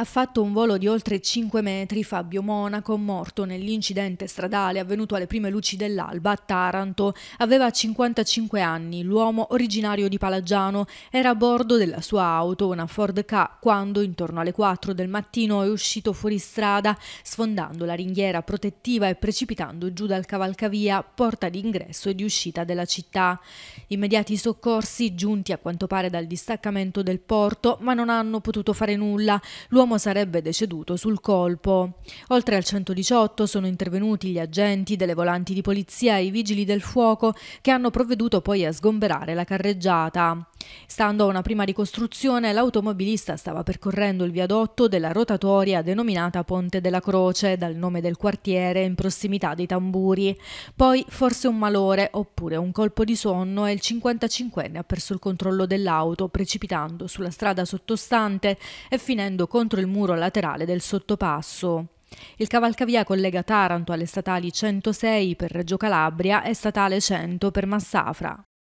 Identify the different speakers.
Speaker 1: Ha fatto un volo di oltre 5 metri Fabio Monaco, morto nell'incidente stradale avvenuto alle prime luci dell'alba a Taranto. Aveva 55 anni, l'uomo originario di Palagiano era a bordo della sua auto, una Ford K, quando intorno alle 4 del mattino è uscito fuori strada, sfondando la ringhiera protettiva e precipitando giù dal cavalcavia, porta d'ingresso e di uscita della città. Immediati soccorsi giunti a quanto pare dal distaccamento del porto, ma non hanno potuto fare nulla. L'uomo l'uomo sarebbe deceduto sul colpo. Oltre al 118 sono intervenuti gli agenti delle volanti di polizia e i vigili del fuoco che hanno provveduto poi a sgomberare la carreggiata. Stando a una prima ricostruzione, l'automobilista stava percorrendo il viadotto della rotatoria denominata Ponte della Croce, dal nome del quartiere, in prossimità dei tamburi. Poi forse un malore oppure un colpo di sonno e il 55enne ha perso il controllo dell'auto, precipitando sulla strada sottostante e finendo contro il muro laterale del sottopasso. Il cavalcavia collega Taranto alle statali 106 per Reggio Calabria e statale 100 per Massafra.